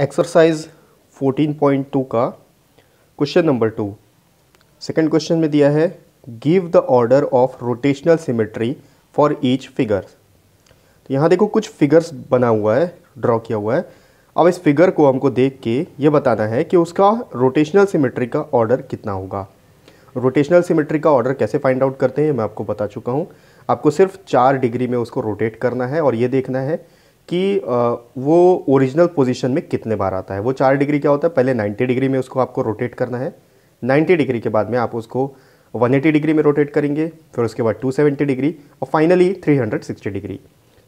exercise 14.2 का question number two second question में दिया है give the order of rotational symmetry for each figure तो यहाँ देखो कुछ फिगर्स बना हुआ है ड्रॉ किया हुआ है अब इस फिगर को हमको देख के ये बताना है कि उसका रोटेशनल सिमेट्री का ऑर्डर कितना होगा रोटेशनल सिमेट्री का ऑर्डर कैसे फाइंड आउट करते हैं मैं आपको बता चुका हूँ आपको सिर्फ चार डिग्री में उसको रोटेट करना है और ये देखना है कि वो ओरिजिनल पोजीशन में कितने बार आता है वो चार डिग्री क्या होता है पहले 90 डिग्री में उसको आपको रोटेट करना है 90 डिग्री के बाद में आप उसको 180 डिग्री में रोटेट करेंगे फिर उसके बाद 270 डिग्री और फाइनली 360 डिग्री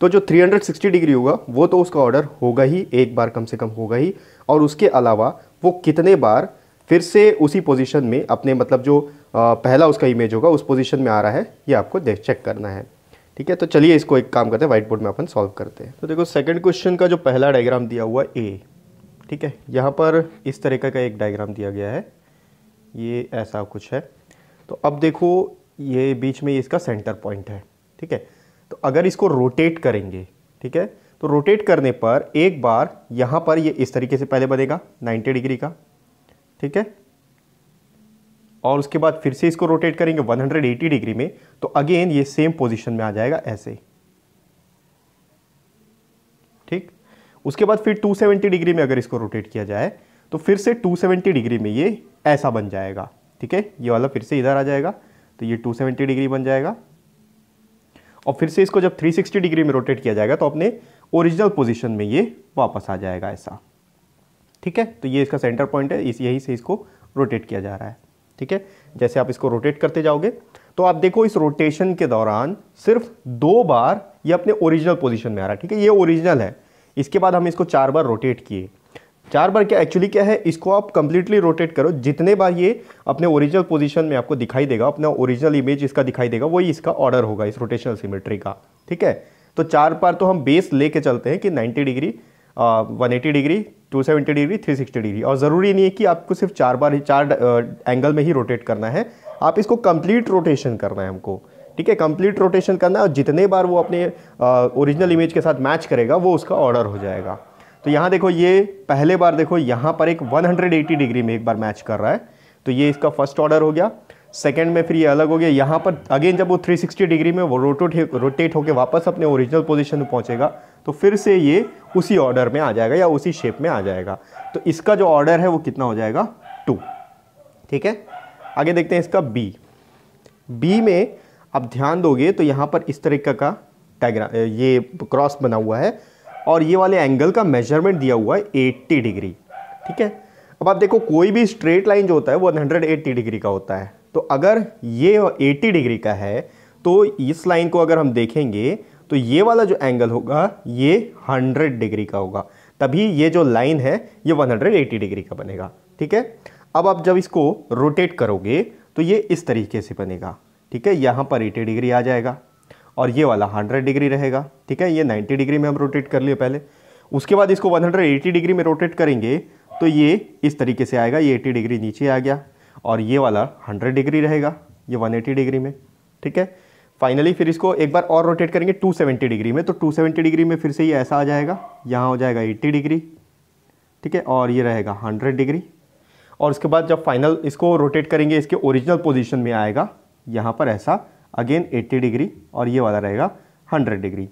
तो जो 360 डिग्री होगा वो तो उसका ऑर्डर होगा ही एक बार कम से कम होगा ही और उसके अलावा वो कितने बार फिर से उसी पोजिशन में अपने मतलब जो पहला उसका इमेज होगा उस पोजिशन में आ रहा है ये आपको चेक करना है ठीक है तो चलिए इसको एक काम करते हैं व्हाइट बोर्ड में अपन सॉल्व करते हैं तो देखो सेकंड क्वेश्चन का जो पहला डायग्राम दिया हुआ ए ठीक है यहाँ पर इस तरीके का एक डायग्राम दिया गया है ये ऐसा कुछ है तो अब देखो ये बीच में ये इसका सेंटर पॉइंट है ठीक है तो अगर इसको रोटेट करेंगे ठीक है तो रोटेट करने पर एक बार यहाँ पर ये इस तरीके से पहले बनेगा नाइन्टी डिग्री का ठीक है और उसके बाद फिर से इसको रोटेट करेंगे 180 डिग्री में तो अगेन ये सेम पोजीशन में आ जाएगा ऐसे ठीक उसके बाद फिर 270 डिग्री में अगर इसको रोटेट किया जाए तो फिर से 270 डिग्री में ये ऐसा बन जाएगा ठीक है ये वाला फिर से इधर आ जाएगा तो ये 270 डिग्री बन जाएगा और फिर से इसको जब थ्री डिग्री में रोटेट किया जाएगा तो अपने ओरिजिनल पोजिशन में ये वापस आ जाएगा ऐसा ठीक है तो ये इसका सेंटर पॉइंट है इस यहीं से इसको रोटेट किया जा रहा है ठीक है जैसे आप इसको रोटेट करते जाओगे तो आप देखो इस रोटेशन के दौरान सिर्फ दो बार ये अपने ओरिजिनल पोजीशन में आ रहा है ठीक है ये ओरिजिनल है इसके बाद हम इसको चार बार रोटेट किए चार बार क्या एक्चुअली क्या है इसको आप कंप्लीटली रोटेट करो जितने बार ये अपने ओरिजिनल पोजीशन में आपको दिखाई देगा अपना ओरिजिनल इमेज इसका दिखाई देगा वही इसका ऑर्डर होगा इस रोटेशनल सिमेट्री का ठीक है तो चार बार तो हम बेस लेके चलते हैं कि 90 degree one eighty degree two seventy degree three sixty degree और ज़रूरी नहीं है कि आपको सिर्फ चार बार ही चार एंगल में ही रोटेट करना है आप इसको कंप्लीट रोटेशन करना है हमको ठीक है कंप्लीट रोटेशन करना है और जितने बार वो अपने ओरिजिनल इमेज के साथ मैच करेगा वो उसका ऑर्डर हो जाएगा तो यहाँ देखो ये पहले बार देखो यहाँ पर एक 180 डिग्री में एक बार मैच कर रहा है तो ये इसका फर्स्ट ऑर्डर हो गया सेकेंड में फिर ये अलग हो गया यहाँ पर अगेन जब वो 360 डिग्री में वो रोटेट रोटेट होकर वापस अपने ओरिजिनल पोजीशन में पहुँचेगा तो फिर से ये उसी ऑर्डर में आ जाएगा या उसी शेप में आ जाएगा तो इसका जो ऑर्डर है वो कितना हो जाएगा टू ठीक है आगे देखते हैं इसका बी बी में आप ध्यान दोगे तो यहाँ पर इस तरीके का डायग्राम ये क्रॉस बना हुआ है और ये वाले एंगल का मेजरमेंट दिया हुआ है एट्टी डिग्री ठीक है अब आप देखो कोई भी स्ट्रेट लाइन जो होता है वो 180 डिग्री का होता है तो अगर ये 80 डिग्री का है तो इस लाइन को अगर हम देखेंगे तो ये वाला जो एंगल होगा ये 100 डिग्री का होगा तभी ये जो लाइन है ये 180 डिग्री का बनेगा ठीक है अब आप जब इसको रोटेट करोगे तो ये इस तरीके से बनेगा ठीक है यहाँ पर 80 डिग्री आ जाएगा और ये वाला 100 डिग्री रहेगा ठीक है ये 90 डिग्री में हम रोटेट कर लिए पहले उसके बाद इसको 180 डिग्री में रोटेट करेंगे तो ये इस तरीके से आएगा ये 80 डिग्री नीचे आ गया और ये वाला 100 डिग्री रहेगा ये 180 डिग्री में ठीक है फाइनली फिर इसको एक बार और रोटेट करेंगे 270 डिग्री में तो 270 डिग्री में फिर से ये ऐसा आ जाएगा यहाँ हो जाएगा 80 डिग्री ठीक है और ये रहेगा 100 डिग्री और उसके बाद जब फाइनल इसको रोटेट करेंगे इसके ओरिजिनल पोजिशन में आएगा यहाँ पर ऐसा अगेन एट्टी डिग्री और ये वाला रहेगा हंड्रेड डिग्री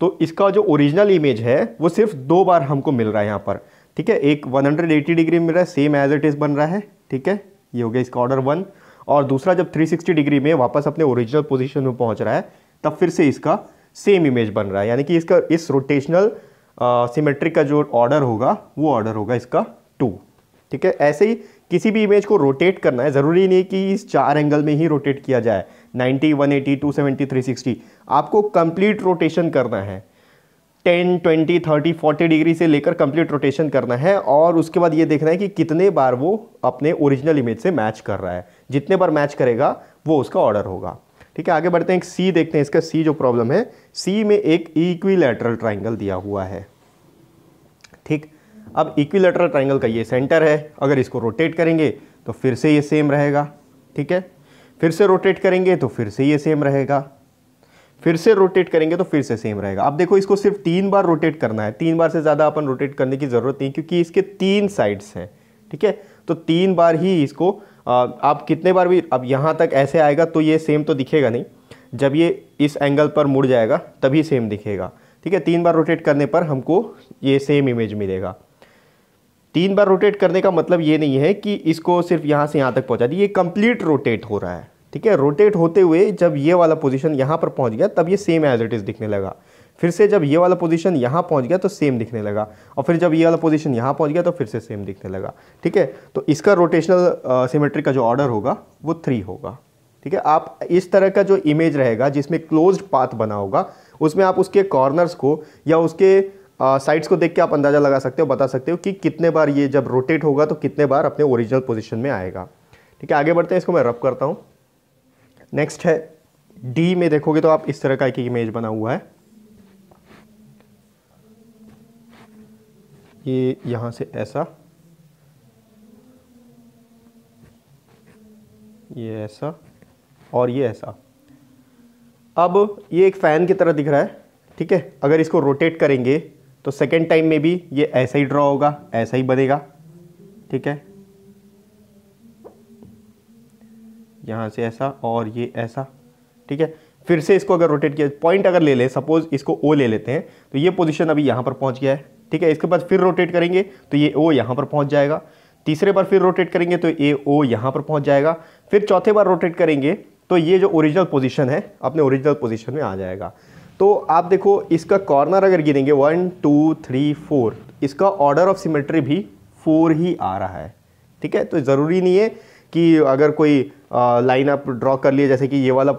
तो इसका जो ओरिजिनल इमेज है वो सिर्फ दो बार हमको मिल रहा है यहाँ पर ठीक है एक 180 डिग्री मिल रहा है सेम एज इट इज़ बन रहा है ठीक है ये हो गया इसका ऑर्डर वन और दूसरा जब 360 डिग्री में वापस अपने ओरिजिनल पोजीशन में पहुंच रहा है तब फिर से इसका सेम इमेज बन रहा है यानी कि इसका इस रोटेशनल सिमेट्रिक का जो ऑर्डर होगा वो ऑर्डर होगा इसका टू ठीक है ऐसे ही किसी भी इमेज को रोटेट करना है ज़रूरी नहीं कि इस चार एंगल में ही रोटेट किया जाए टू सेवेंटी थ्री सिक्सटी आपको कंप्लीट रोटेशन करना है ten twenty thirty forty degree से लेकर कंप्लीट रोटेशन करना है और उसके बाद ये देखना है कि कितने बार वो अपने ओरिजिनल इमेज से मैच कर रहा है जितने बार मैच करेगा वो उसका ऑर्डर होगा ठीक है आगे बढ़ते हैं एक सी देखते हैं इसका सी जो प्रॉब्लम है सी में एक इक्वीलेटरल ट्राइंगल दिया हुआ है ठीक अब इक्विलेटरल ट्राइंगल का ये सेंटर है अगर इसको रोटेट करेंगे तो फिर से ये सेम रहेगा ठीक है फिर से रोटेट करेंगे तो फिर से ये सेम रहेगा फिर से रोटेट करेंगे तो फिर से सेम रहेगा अब देखो इसको सिर्फ तीन बार रोटेट करना है तीन बार से ज़्यादा अपन रोटेट करने की ज़रूरत नहीं क्योंकि इसके तीन साइड्स हैं ठीक है तो तीन बार ही इसको आप कितने बार भी अब यहाँ तक ऐसे आएगा तो ये सेम तो दिखेगा नहीं जब ये इस एंगल पर मुड़ जाएगा तभी सेम दिखेगा ठीक है तीन बार रोटेट करने पर हमको ये सेम इमेज मिलेगा तीन बार रोटेट करने का मतलब ये नहीं है कि इसको सिर्फ यहाँ से यहाँ तक पहुँचा दी ये कंप्लीट रोटेट हो रहा है ठीक है रोटेट होते हुए जब ये वाला पोजीशन यहाँ पर पहुँच गया तब ये सेम एज इट इज़ दिखने लगा फिर से जब ये वाला पोजीशन यहाँ पहुँच गया तो सेम दिखने लगा और फिर जब ये वाला पोजीशन यहाँ पहुँच गया तो फिर से सेम दिखने लगा ठीक है तो इसका रोटेशनल uh, का जो ऑर्डर होगा वो थ्री होगा ठीक है आप इस तरह का जो इमेज रहेगा जिसमें क्लोज्ड पाथ बना होगा उसमें आप उसके कॉर्नर्स को या उसके साइड्स को देख के आप अंदाज़ा लगा सकते हो बता सकते हो कि कितने बार ये जब रोटेट होगा तो कितने बार अपने ओरिजिनल पोजिशन में आएगा ठीक है आगे बढ़ते हैं इसको मैं रब करता हूँ नेक्स्ट है डी में देखोगे तो आप इस तरह का एक इमेज बना हुआ है ये यहां से ऐसा ये ऐसा और ये ऐसा अब ये एक फ़ैन की तरह दिख रहा है ठीक है अगर इसको रोटेट करेंगे तो सेकेंड टाइम में भी ये ऐसा ही ड्रॉ होगा ऐसा ही बनेगा ठीक है यहाँ से ऐसा और ये ऐसा ठीक है फिर से इसको अगर रोटेट किया पॉइंट अगर ले लें सपोज इसको ओ ले लेते हैं तो ये पोजीशन अभी यहाँ पर पहुँच गया है ठीक है इसके बाद फिर रोटेट करेंगे तो ये ओ यहाँ पर पहुँच जाएगा तीसरे बार फिर रोटेट करेंगे तो ए ओ यहाँ पर पहुँच जाएगा फिर चौथे बार रोटेट करेंगे तो ये जो ओरिजिनल पोजीशन है अपने ओरिजिनल पोजीशन में आ जाएगा तो आप देखो इसका कॉर्नर अगर गिरेंगे वन टू थ्री फोर इसका ऑर्डर ऑफ सिमेट्री भी फोर ही आ रहा है ठीक है तो ज़रूरी नहीं है कि अगर कोई लाइन आप ड्रॉ कर लिए जैसे कि ये वाला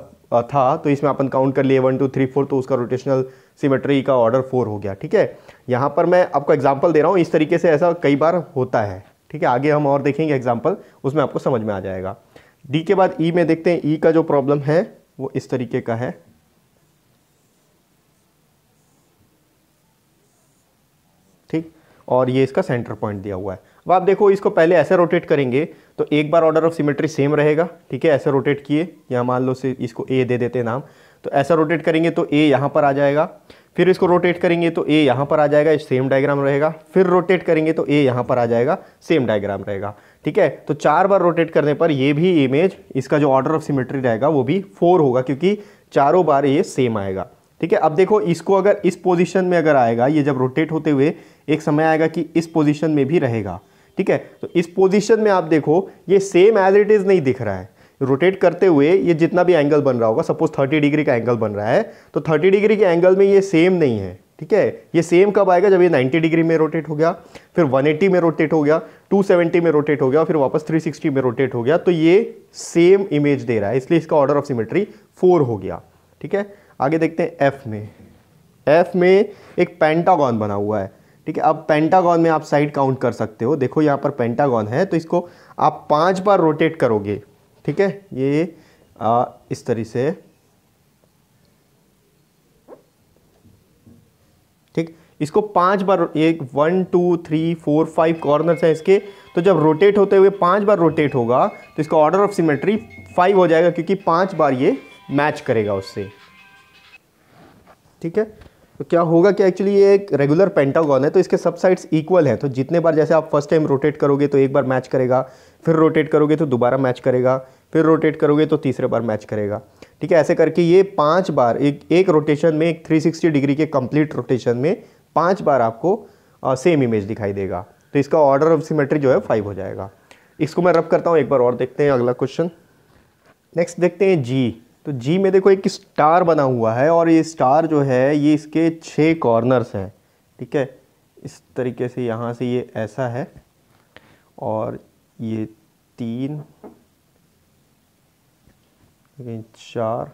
था तो इसमें अपन काउंट कर लिए वन टू थ्री फोर तो उसका रोटेशनल सिमेट्री का ऑर्डर फोर हो गया ठीक है यहाँ पर मैं आपको एग्जाम्पल दे रहा हूँ इस तरीके से ऐसा कई बार होता है ठीक है आगे हम और देखेंगे एग्जाम्पल उसमें आपको समझ में आ जाएगा डी के बाद ई e में देखते हैं ई e का जो प्रॉब्लम है वो इस तरीके का है ठीक और ये इसका सेंटर पॉइंट दिया हुआ है अब आप देखो इसको पहले ऐसे रोटेट करेंगे तो एक बार ऑर्डर ऑफ सिमेट्री सेम रहेगा ठीक है ऐसे रोटेट किए या मान लो से इसको ए दे देते नाम तो ऐसा रोटेट करेंगे तो ए यहाँ पर आ जाएगा फिर इसको रोटेट करेंगे तो ए यहाँ पर आ जाएगा सेम डायग्राम रहेगा फिर रोटेट करेंगे तो ए यहाँ पर आ जाएगा सेम डायग्राम रहेगा ठीक है तो चार बार रोटेट करने पर ये भी इमेज इसका जो ऑर्डर ऑफ सिमेट्री रहेगा वो भी फोर होगा क्योंकि चारों बार ये सेम आएगा ठीक है अब देखो इसको अगर इस पोजीशन में अगर आएगा ये जब रोटेट होते हुए एक समय आएगा कि इस पोजीशन में भी रहेगा ठीक है तो इस पोजीशन में आप देखो ये सेम एज इट इज़ नहीं दिख रहा है रोटेट करते हुए ये जितना भी एंगल बन रहा होगा सपोज 30 डिग्री का एंगल बन रहा है तो 30 डिग्री के एंगल में ये सेम नहीं है ठीक है ये सेम कब आएगा जब ये 90 डिग्री में रोटेट हो गया फिर 180 में रोटेट हो गया 270 में रोटेट हो गया फिर वापस 360 में रोटेट हो गया तो ये सेम इमेज दे रहा है इसलिए इसका ऑर्डर ऑफ सिमेट्री फोर हो गया ठीक है आगे देखते हैं एफ में एफ में एक पेंटागॉन बना हुआ है ठीक है अब पेंटागॉन में आप साइड काउंट कर सकते हो देखो यहाँ पर पेंटागॉन है तो इसको आप पांच बार रोटेट करोगे ठीक है ये आ, इस तरह से ठीक इसको पांच बार एक one two three four five corners हैं इसके तो जब रोटेट होते हुए पांच बार रोटेट होगा तो इसका ऑर्डर ऑफ सिमेट्री फाइव हो जाएगा क्योंकि पांच बार ये मैच करेगा उससे ठीक है तो क्या होगा कि एक्चुअली ये एक रेगुलर पेंटागॉन है तो इसके सब साइड्स इक्वल हैं तो जितने बार जैसे आप फर्स्ट टाइम रोटेट करोगे तो एक बार मैच करेगा फिर रोटेट करोगे तो दोबारा मैच करेगा फिर रोटेट करोगे तो तीसरे बार मैच करेगा ठीक है ऐसे करके ये पांच बार एक एक रोटेशन में एक 360 डिग्री के कंप्लीट रोटेशन में पांच बार आपको आ, सेम इमेज दिखाई देगा तो इसका ऑर्डर ऑफ सिमेट्री जो है फाइव हो जाएगा इसको मैं रब करता हूँ एक बार और देखते हैं अगला क्वेश्चन नेक्स्ट देखते हैं जी तो जी में देखो एक स्टार बना हुआ है और ये स्टार जो है ये इसके छः कॉर्नर्स हैं ठीक है इस तरीके से यहाँ से ये ऐसा है और ये तीन चार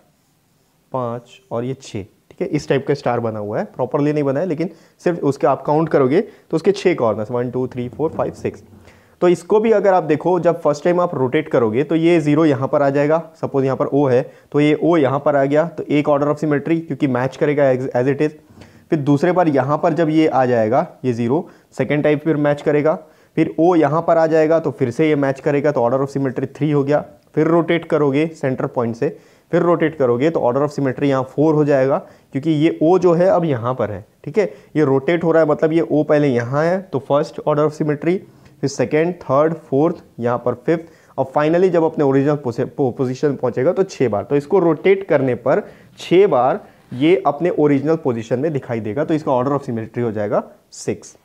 पाँच और ये छः ठीक है इस टाइप का स्टार बना हुआ है प्रॉपरली नहीं बना है लेकिन सिर्फ उसके आप काउंट करोगे तो उसके छः corners one two three four five six तो इसको भी अगर आप देखो जब फर्स्ट टाइम आप रोटेट करोगे तो ये जीरो यहाँ पर आ जाएगा सपोज यहाँ पर ओ है तो ये ओ यहाँ पर आ गया तो एक ऑर्डर ऑफ सिमेट्री क्योंकि मैच करेगा एज इट इज़ फिर दूसरे बार यहाँ पर जब ये आ जाएगा ये जीरो सेकेंड टाइप फिर मैच करेगा फिर ओ यहाँ पर आ जाएगा तो फिर से ये मैच करेगा तो ऑर्डर ऑफ सिमेट्री थ्री हो गया फिर रोटेट करोगे सेंटर पॉइंट से फिर रोटेट करोगे तो ऑर्डर ऑफ सिमेट्री यहाँ फोर हो जाएगा क्योंकि ये ओ जो है अब यहाँ पर है ठीक है ये रोटेट हो रहा है मतलब ये ओ पहले यहाँ है तो फर्स्ट ऑर्डर ऑफ सिमेट्री फिर सेकेंड थर्ड फोर्थ यहाँ पर फिफ्थ और फाइनली जब अपने ओरिजिनल पोजिशन पहुँचेगा तो छः बार तो इसको रोटेट करने पर छः बार ये अपने ओरिजिनल पोजिशन में दिखाई देगा तो इसका ऑर्डर ऑफ सिमेट्री हो जाएगा सिक्स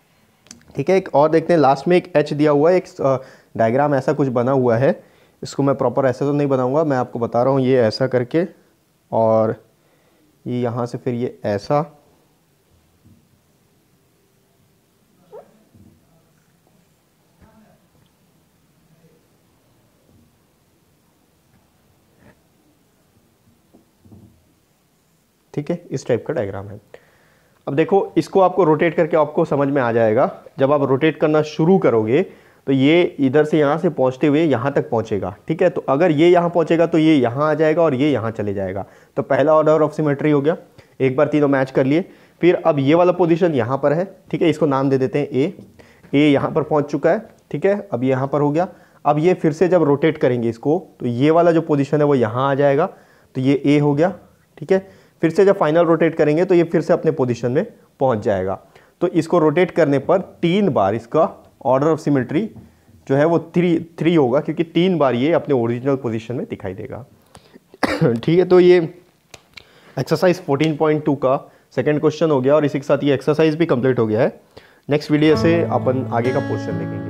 ठीक है एक और देखते हैं लास्ट में एक एच दिया हुआ है एक डायग्राम ऐसा कुछ बना हुआ है इसको मैं प्रॉपर ऐसा तो नहीं बनाऊंगा मैं आपको बता रहा हूँ ये ऐसा करके और ये यहाँ से फिर ये ऐसा ठीक है इस टाइप का डायग्राम है अब देखो इसको आपको रोटेट करके आपको समझ में आ जाएगा जब आप रोटेट करना शुरू करोगे तो ये इधर से यहाँ से पहुँचते हुए यहाँ तक पहुँचेगा ठीक है तो अगर ये यहाँ पहुँचेगा तो ये यहाँ आ जाएगा और ये यहाँ चले जाएगा तो पहला ऑर्डर ऑफ सिमेट्री हो गया एक बार तीनों मैच कर लिए फिर अब ये वाला पोजिशन यहाँ पर है ठीक है इसको नाम दे देते हैं ए ए यहाँ पर पहुँच चुका है ठीक है अब यहाँ पर हो गया अब ये फिर से जब रोटेट करेंगे इसको तो ये वाला जो पोजिशन है वो यहाँ आ जाएगा तो ये ए हो गया ठीक है फिर से जब फाइनल रोटेट करेंगे तो ये फिर से अपने पोजिशन में पहुँच जाएगा तो इसको रोटेट करने पर तीन बार इसका ऑर्डर ऑफ सिमेट्री जो है वो थ्री थ्री होगा क्योंकि तीन बार ये अपने ओरिजिनल पोजिशन में दिखाई देगा ठीक है तो ये एक्सरसाइज 14.2 का सेकंड क्वेश्चन हो गया और इसी के साथ ये एक्सरसाइज भी कंप्लीट हो गया है नेक्स्ट वीडियो से अपन आगे का पोर्शन देखेंगे